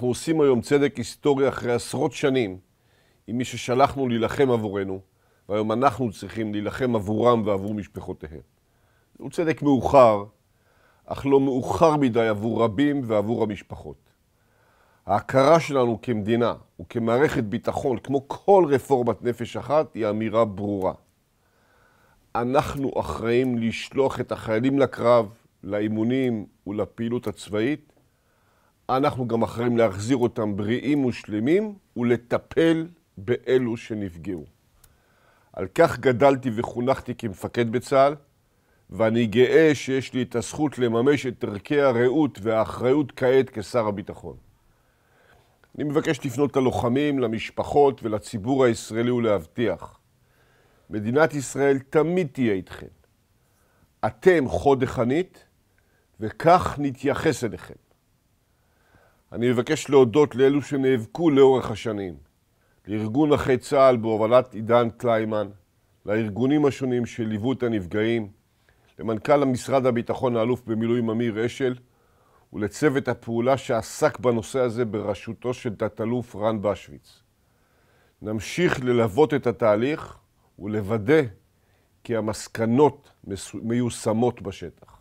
אנחנו עושים היום צדק היסטורי אחרי עשרות שנים עם מי ששלחנו להילחם עבורנו, והיום אנחנו צריכים להילחם עבורם ועבור משפחותיהם. זהו צדק מאוחר, אך לא מאוחר מדי עבור רבים ועבור המשפחות. ההכרה שלנו כמדינה וכמערכת ביטחון, כמו כל רפורמת נפש אחת, היא אמירה ברורה. אנחנו אחראים לשלוח את החיילים לקרב, לאימונים ולפעילות הצבאית, אנחנו גם אחראים להחזיר אותם בריאים ושלמים ולטפל באלו שנפגעו. על כך גדלתי וחונכתי כמפקד בצה"ל, ואני גאה שיש לי את הזכות לממש את ערכי הרעות והאחריות כעת כשר הביטחון. אני מבקש לפנות ללוחמים, למשפחות ולציבור הישראלי ולהבטיח. מדינת ישראל תמיד תהיה איתכם. אתם חוד החנית, וכך נתייחס אליכם. אני מבקש להודות לאלו שנאבקו לאורך השנים, לארגון נכי צה"ל בהובלת עידן קליימן, לארגונים השונים שליוו את הנפגעים, למנכ"ל המשרד הביטחון האלוף במילואים אמיר אשל, ולצוות הפעולה שעסק בנושא הזה בראשותו של תת-אלוף רן בשוויץ. נמשיך ללוות את התהליך ולוודא כי המסקנות מיושמות בשטח.